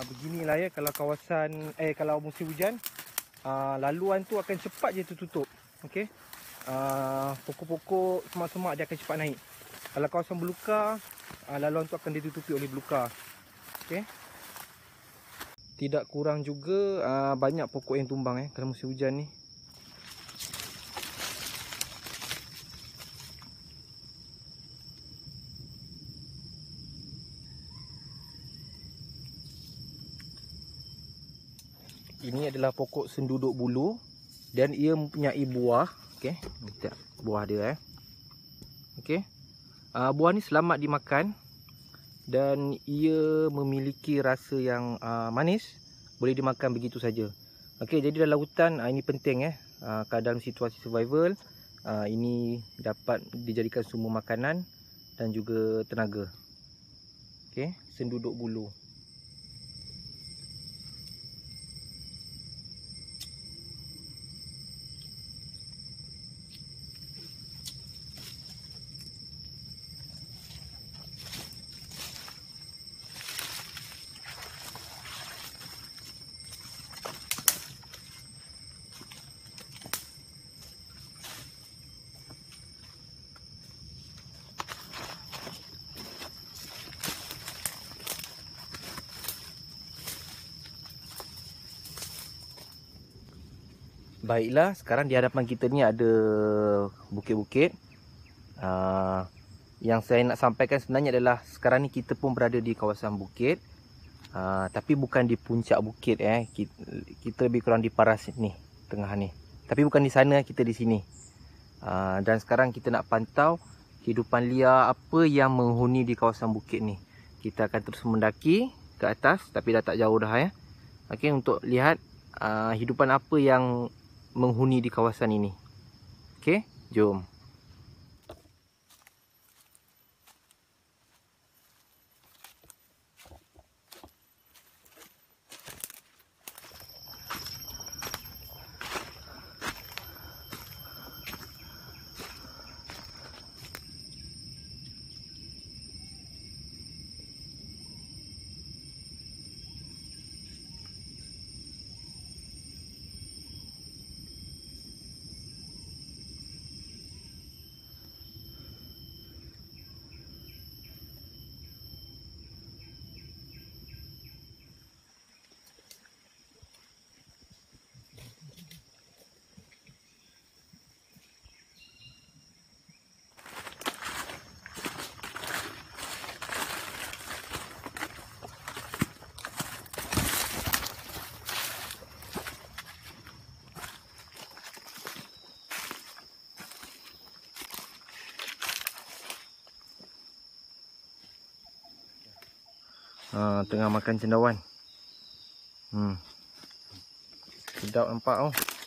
Uh, beginilah ya kalau kawasan eh kalau musim hujan uh, laluan tu akan cepat je tertutup. Okey. Uh, pokok-pokok semak-semak dia akan cepat naik. Kalau kawasan beluka, uh, laluan tu akan ditutupi oleh beluka, Okey. Tidak kurang juga uh, banyak pokok yang tumbang eh kalau musim hujan ni. Ini adalah pokok senduduk bulu dan ia mempunyai buah, okey. Kita buah dia eh. Okey. Uh, buah ni selamat dimakan dan ia memiliki rasa yang uh, manis, boleh dimakan begitu saja. Okey, jadi dalam lautan uh, ah, ini penting eh. Uh, dalam situasi survival, uh, ini dapat dijadikan sumber makanan dan juga tenaga. Okey, senduduk bulu. Baiklah, sekarang di hadapan kita ni ada bukit-bukit. Uh, yang saya nak sampaikan sebenarnya adalah sekarang ni kita pun berada di kawasan bukit. Uh, tapi bukan di puncak bukit eh. Kita, kita lebih kurang di paras ni, tengah ni. Tapi bukan di sana, kita di sini. Uh, dan sekarang kita nak pantau kehidupan liar apa yang menghuni di kawasan bukit ni. Kita akan terus mendaki ke atas tapi dah tak jauh dah ya. Eh. Okey untuk lihat uh, hidupan apa yang menghuni di kawasan ini. Okey, jom. uh, tengah makan cendawan. Hmm. Sedap nampak tu. Oh.